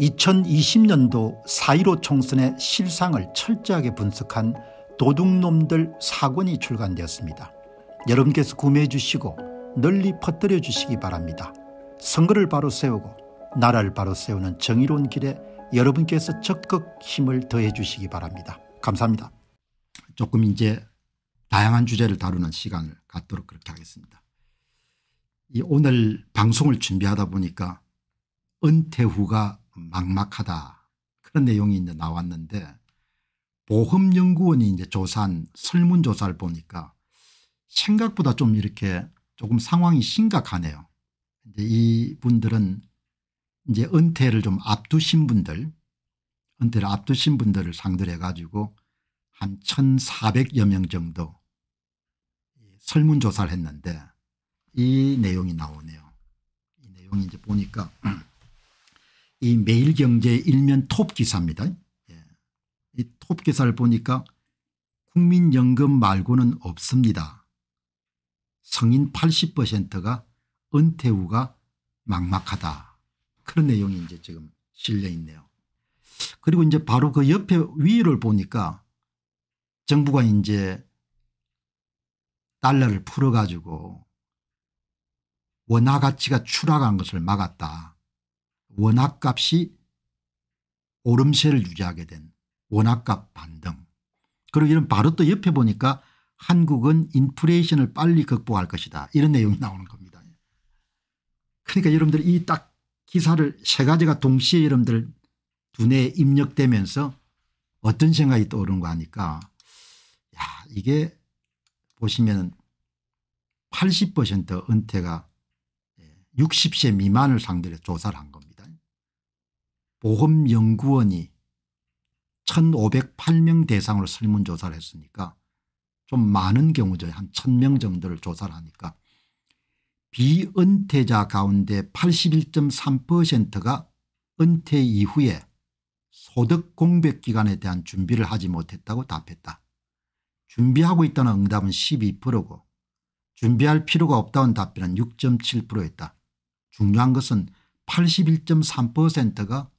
2020년도 4.15 총선의 실상을 철저하게 분석한 도둑놈들 사권이 출간되었습니다. 여러분께서 구매해 주시고 널리 퍼뜨려 주시기 바랍니다. 선거를 바로 세우고 나라를 바로 세우는 정의로운 길에 여러분께서 적극 힘을 더해 주시기 바랍니다. 감사합니다. 조금 이제 다양한 주제를 다루는 시간을 갖도록 그렇게 하겠습니다. 이 오늘 방송을 준비하다 보니까 은퇴 후가 막막하다 그런 내용이 이제 나왔는데 보험연구원이 이제 조사한 설문조사를 보니까 생각보다 좀 이렇게 조금 상황이 심각하네요. 이제 이분들은 이제 은퇴를 좀 앞두신 분들 은퇴를 앞두신 분들을 상대로 해가지고 한 1,400여 명 정도 설문조사를 했는데 이 내용이 나오네요. 이 내용이 이제 보니까 이 매일경제 일면 톱 기사입니다. 예. 이톱 기사를 보니까 국민연금 말고는 없습니다. 성인 80%가 은퇴 후가 막막하다. 그런 내용이 이제 지금 실려 있네요. 그리고 이제 바로 그 옆에 위를 보니까 정부가 이제 달러를 풀어가지고 원화 가치가 추락한 것을 막았다. 원화값이 오름세를 유지하게 된 원화값 반등 그리고 이런 바로 또 옆에 보니까 한국은 인플레이션을 빨리 극복할 것이다 이런 내용이 나오는 겁니다. 그러니까 여러분들 이 딱 기사를 세 가지가 동시에 여러분들 두뇌에 입력되면서 어떤 생각이 떠오르거 아니까 야 이게 보시면 80% 은퇴가 60세 예, 미만을 상대로 조사를 한 겁니다. 보험연구원이 1508명 대상으로 설문조사를 했으니까 좀 많은 경우죠. 한 1000명 정도를 조사를 하니까 비은퇴자 가운데 81.3%가 은퇴 이후에 소득 공백 기간에 대한 준비를 하지 못했다고 답했다. 준비하고 있다는 응답은 12%고 준비할 필요가 없다는 답변은 6.7%였다. 중요한 것은 81.3%가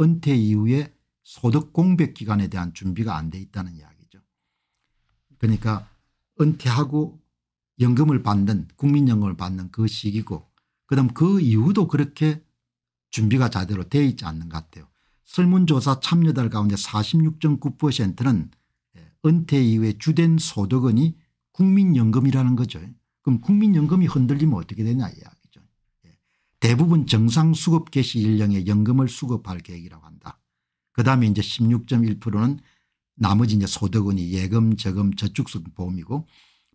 은퇴 이후에 소득 공백 기간에 대한 준비가 안 돼 있다는 이야기죠. 그러니까 은퇴하고 연금을 받는 국민연금을 받는 그 시기고 그다음 그 이후도 그렇게 준비가 제대로 되 있지 않는 것 같아요. 설문조사 참여달 가운데 46.9%는 예, 은퇴 이후에 주된 소득원이 국민연금이라는 거죠. 그럼 국민연금이 흔들리면 어떻게 되냐 이야 대부분 정상 수급 개시 일령에 연금을 수급할 계획이라고 한다. 그다음에 이제 16.1%는 나머지 이제 소득원이 예금, 저금, 저축순 보험이고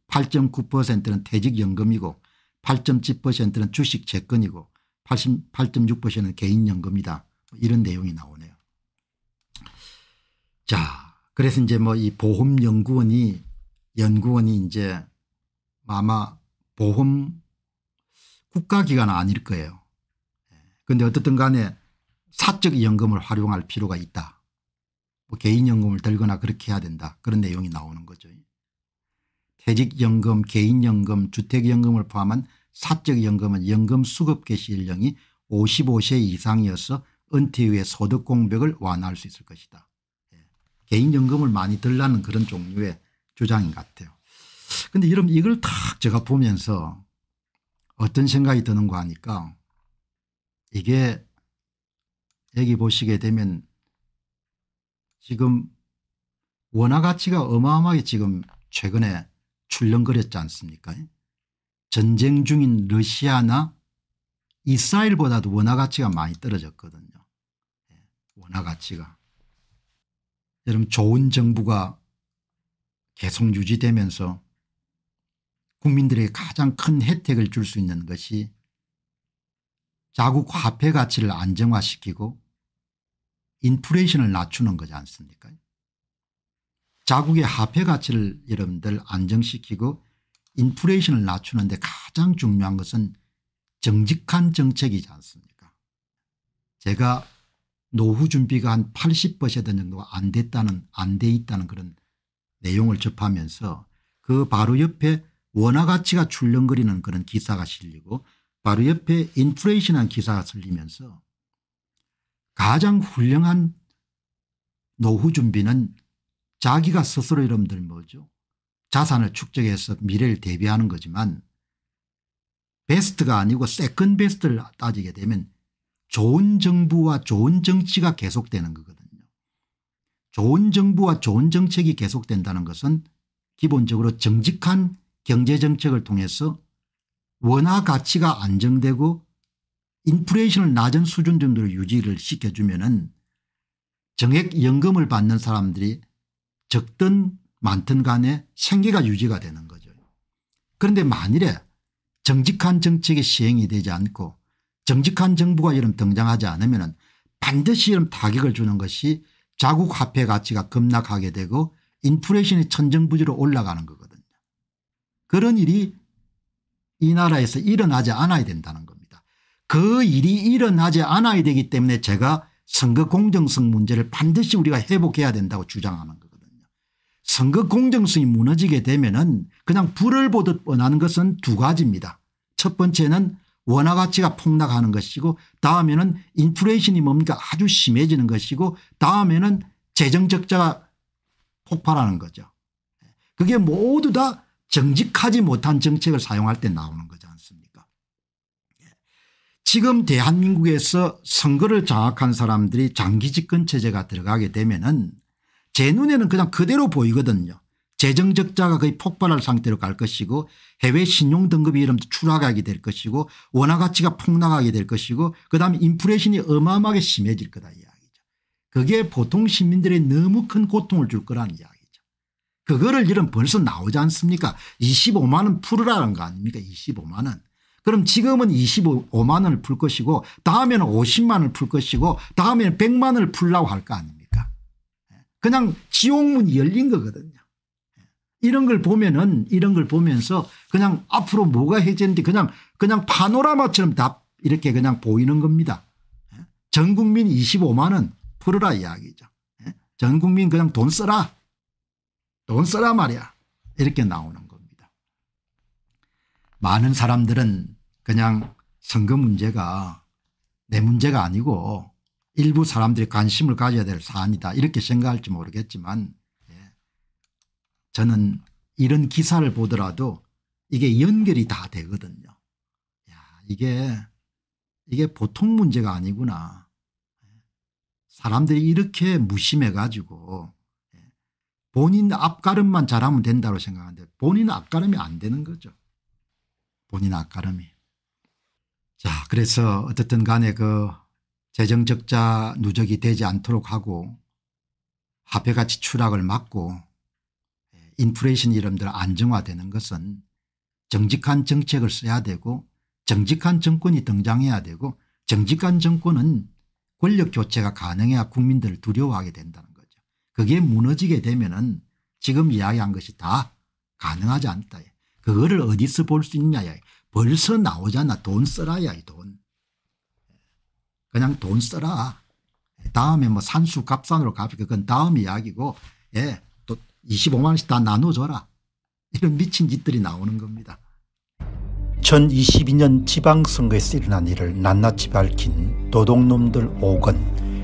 8.9%는 퇴직연금이고 8.7%는 주식 채권이고 88.6%는 개인연금이다. 뭐 이런 내용이 나오네요. 자, 그래서 이제 뭐 이 보험연구원이 연구원이 이제 아마 보험 국가기관 은 아닐 거예요. 그런데 어떻든 간에 사적 연금을 활용할 필요가 있다. 뭐 개인연금을 들거나 그렇게 해야 된다. 그런 내용이 나오는 거죠. 퇴직연금 개인연금 주택연금을 포함한 사적연금은 연금수급개시 연령이 55세 이상이어서 은퇴 후에 소득 공백을 완화할 수 있을 것이다. 예. 개인연금을 많이 들라는 그런 종류의 주장인 것 같아요. 그런데 여러분 이걸 탁 제가 보면서 어떤 생각이 드는거 하니까 이게 여기 보시게 되면 지금 원화 가치가 어마어마하게 지금 최근에 출렁거렸지 않습니까 전쟁 중인 러시아나 이스라엘보다도 원화 가치가 많이 떨어졌거든요. 예, 원화 가치가. 여러분 좋은 정부가 계속 유지되면서 국민들에게 가장 큰 혜택을 줄 수 있는 것이 자국 화폐 가치를 안정화시키고 인플레이션을 낮추는 거지 않습니까 자국의 화폐 가치를 여러분들 안정시키고 인플레이션을 낮추는데 가장 중요한 것은 정직한 정책이지 않습니까 제가 노후 준비가 한80% 정도가 안 됐다는 안 돼 있다는 그런 내용을 접하면서 그 바로 옆에 원화 가치가 출렁거리는 그런 기사가 실리고 바로 옆에 인플레이션한 기사가 쓸리면서 가장 훌륭한 노후 준비는 자기가 스스로 이름들 뭐죠 자산을 축적해서 미래를 대비하는 거지만 베스트가 아니고 세컨 베스트를 따지게 되면 좋은 정부와 좋은 정치가 계속되는 거거든요. 좋은 정부와 좋은 정책이 계속된다는 것은 기본적으로 정직한 경제정책을 통해서 원화 가치가 안정되고 인플레이션을 낮은 수준 정도로 유지를 시켜주면 은 정액연금을 받는 사람들이 적든 많든 간에 생계가 유지가 되는 거죠. 그런데 만일에 정직한 정책이 시행이 되지 않고 정직한 정부가 이런 등장하지 않으면 반드시 이런 타격을 주는 것이 자국 화폐 가치가 급락하게 되고 인플레이션이 천정부지로 올라가는 거거든요. 그런 일이 이 나라에서 일어나지 않아야 된다는 겁니다. 그 일이 일어나지 않아야 되기 때문에 제가 선거 공정성 문제를 반드시 우리가 회복해야 된다고 주장하는 거거든요. 선거 공정성이 무너지게 되면 은 그냥 불을 보듯 뻔하는 것은 두 가지입니다. 첫 번째는 원화 가치가 폭락하는 것이고 다음에는 인플레이션이 뭡니까 아주 심해지는 것이고 다음에는 재정 적자가 폭발하는 거죠. 그게 모두 다 정직하지 못한 정책을 사용할 때 나오는 거지 않습니까 지금 대한민국에서 선거를 장악한 사람들이 장기 집권 체제가 들어가게 되면 은제 눈에는 그냥 그대로 보이거든요. 재정적자가 거의 폭발할 상태로 갈 것이고 해외 신용등급이 이름도 추락하게 될 것이고 원화가치가 폭락하게 될 것이고 그다음에 인플레이션이 어마어마하게 심해질 거다 이야기죠. 그게 보통 시민들의 너무 큰 고통을 줄 거란 이야기. 그거를 이런 벌써 나오지 않습니까 25만 원 풀으라는 거 아닙니까 25만 원. 그럼 지금은 25만 원을 풀 것이고 다음에는 50만 원을 풀 것이고 다음에는 100만 원을 풀라고 할 거 아닙니까 그냥 지옥문이 열린 거거든요. 이런 걸 보면은 이런 걸 보면서 그냥 앞으로 뭐가 해제인데 그냥 그냥 파노라마처럼 다 이렇게 그냥 보이는 겁니다. 전 국민 25만 원 풀어라 이야기죠. 전 국민 그냥 돈 써라. 돈 써라 말이야 이렇게 나오는 겁니다. 많은 사람들은 그냥 선거 문제가 내 문제가 아니고 일부 사람들이 관심을 가져야 될 사안이다 이렇게 생각할지 모르겠지만 예. 저는 이런 기사를 보더라도 이게 연결이 다 되거든요. 야, 이게 이게 보통 문제가 아니구나. 예. 사람들이 이렇게 무심해 가지고 본인 앞가름만 잘하면 된다고 생각하는데 본인 앞가름이 안 되는 거죠. 본인 앞가름이. 자 그래서 어쨌든 간에 그 재정적자 누적이 되지 않도록 하고 화폐가치 추락을 막고 예, 인플레이션 이름대 안정화되는 것은 정직한 정책을 써야 되고 정직한 정권이 등장해야 되고 정직한 정권은 권력 교체가 가능해야 국민들을 두려워하게 된다는 그게 무너지게 되면은 지금 이야기한 것이 다 가능하지 않다. 그거를 어디서 볼 수 있냐. 벌써 나오잖아. 돈 써라야 돈. 그냥 돈 써라. 다음에 뭐 산수갑산으로 갚이 그건 다음 이야기고 예, 또 25만 원씩 다 나눠줘라. 이런 미친 짓들이 나오는 겁니다. 2022년 지방선거에서 일어난 일을 낱낱이 밝힌 도둑놈들 5건